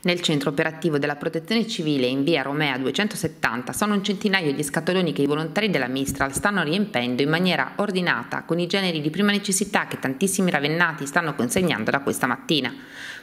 Nel centro operativo della protezione civile in via Romea 270 sono un centinaio di scatoloni che i volontari della Mistral stanno riempendo in maniera ordinata con i generi di prima necessità che tantissimi ravennati stanno consegnando da questa mattina.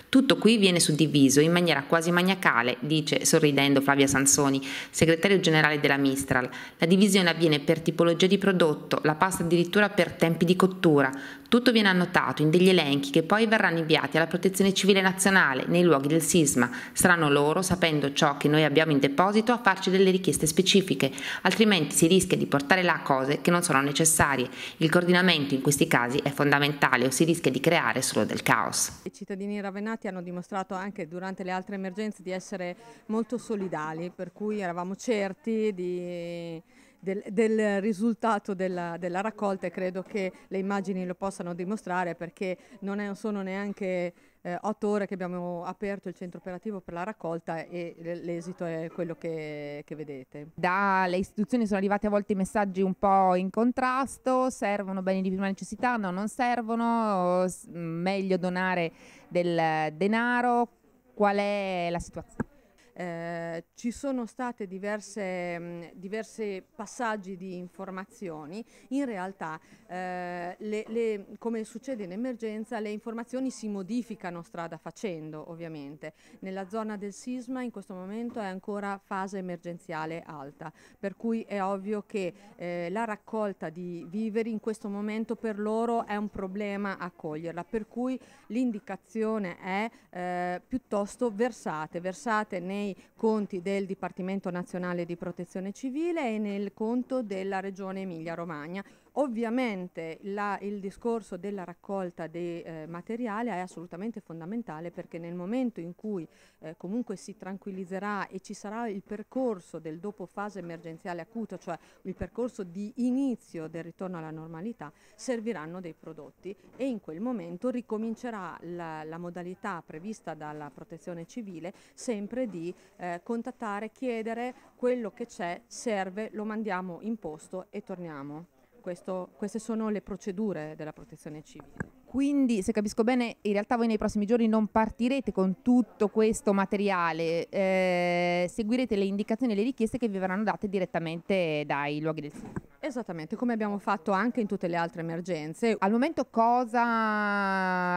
Tutto qui viene suddiviso in maniera quasi maniacale, dice sorridendo Flavia Sansoni, segretario generale della Mistral. La divisione avviene per tipologia di prodotto, la pasta addirittura per tempi di cottura. Tutto viene annotato in degli elenchi che poi verranno inviati alla Protezione Civile Nazionale nei luoghi del sisma. Saranno loro, sapendo ciò che noi abbiamo in deposito, a farci delle richieste specifiche, altrimenti si rischia di portare là cose che non sono necessarie. Il coordinamento in questi casi è fondamentale o si rischia di creare solo del caos. I cittadini ravenati Illuminati hanno dimostrato anche durante le altre emergenze di essere molto solidali, per cui eravamo certi di del, del risultato della, della, raccolta e credo che le immagini lo possano dimostrare perché non è, sono neanche eh, otto ore che abbiamo aperto il centro operativo per la raccolta e l'esito è quello che, che vedete. Dalle istituzioni sono arrivati a volte messaggi un po' in contrasto, servono beni di prima necessità, no non servono, meglio donare del denaro, qual è la situazione? Eh, ci sono stati mm, diversi passaggi di informazioni, in realtà eh, le, le, come succede in emergenza le informazioni si modificano strada facendo ovviamente. Nella zona del sisma in questo momento è ancora fase emergenziale alta, per cui è ovvio che eh, la raccolta di viveri in questo momento per loro è un problema accoglierla, per cui l'indicazione è eh, piuttosto versate, versate nei nei conti del Dipartimento Nazionale di Protezione Civile e nel conto della Regione Emilia-Romagna ovviamente la, il discorso della raccolta di eh, materiale è assolutamente fondamentale perché nel momento in cui eh, comunque si tranquillizzerà e ci sarà il percorso del dopo fase emergenziale acuta, cioè il percorso di inizio del ritorno alla normalità, serviranno dei prodotti e in quel momento ricomincerà la, la modalità prevista dalla protezione civile sempre di eh, contattare, chiedere quello che c'è, serve, lo mandiamo in posto e torniamo questo, queste sono le procedure della protezione civile. Quindi, se capisco bene, in realtà voi nei prossimi giorni non partirete con tutto questo materiale, eh, seguirete le indicazioni e le richieste che vi verranno date direttamente dai luoghi del sisma. Esattamente, come abbiamo fatto anche in tutte le altre emergenze. Al momento cosa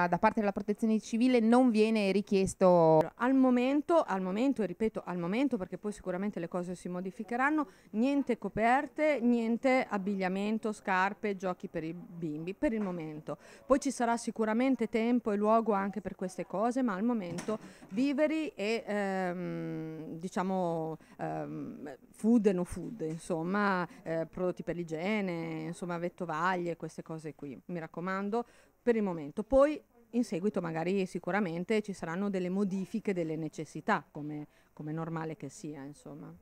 da parte della protezione civile non viene richiesto? Al momento, al momento, e ripeto al momento perché poi sicuramente le cose si modificheranno, niente coperte, niente abbigliamento, scarpe, giochi per i bimbi, per il momento. Poi ci sarà sicuramente tempo e luogo anche per queste cose, ma al momento viveri e ehm, diciamo ehm, food e no food, insomma, eh, prodotti per l'igiene, insomma, vettovaglie, queste cose qui. Mi raccomando, per il momento. Poi in seguito magari sicuramente ci saranno delle modifiche delle necessità, come, come normale che sia, insomma.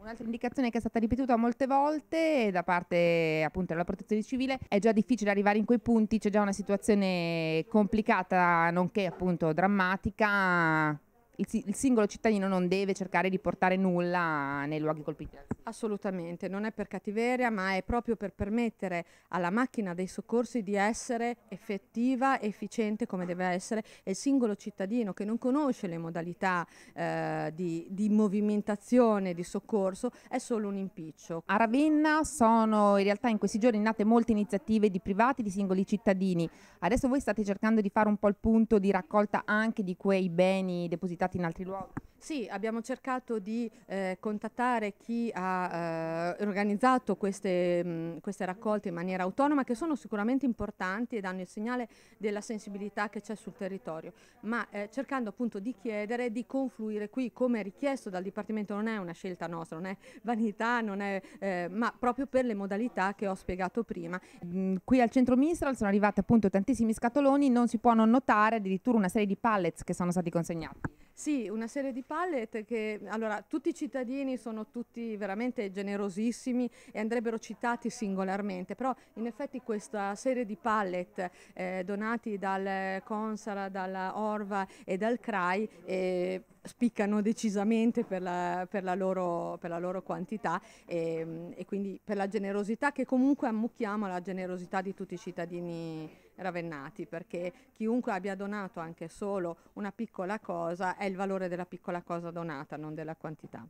Un'altra indicazione che è stata ripetuta molte volte da parte appunto della protezione civile è già difficile arrivare in quei punti, c'è già una situazione complicata, nonché appunto drammatica il, il, singolo cittadino non deve cercare di portare nulla nei luoghi colpiti. Assolutamente, non è per cattiveria, ma è proprio per permettere alla macchina dei soccorsi di essere effettiva, efficiente come deve essere e il singolo cittadino che non conosce le modalità eh, di, di, movimentazione, di soccorso, è solo un impiccio. A Ravenna sono in realtà in questi giorni nate molte iniziative di privati, di singoli cittadini. Adesso voi state cercando di fare un po' il punto di raccolta anche di quei beni depositati ospitati in altri luoghi? Sì, abbiamo cercato di eh, contattare chi ha eh, organizzato queste, mh, mm, queste, raccolte in maniera autonoma che sono sicuramente importanti e danno il segnale della sensibilità che c'è sul territorio, ma eh, cercando appunto di chiedere di confluire qui come richiesto dal Dipartimento, non è una scelta nostra, non è vanità, non è, eh, ma proprio per le modalità che ho spiegato prima. Mm, qui al centro Mistral sono arrivati appunto tantissimi scatoloni, non si può non notare addirittura una serie di pallets che sono stati consegnati. Sì, una serie di pallet che allora, tutti i cittadini sono tutti veramente generosissimi e andrebbero citati singolarmente, però in effetti questa serie di pallet eh, donati dal Consara, dalla Orva e dal CRAI eh, spiccano decisamente per la, per la, loro, per la loro, quantità e, ehm, e, quindi per la generosità che comunque ammucchiamo alla generosità di tutti i cittadini ravennati perché chiunque abbia donato anche solo una piccola cosa è il valore della piccola cosa donata, non della quantità.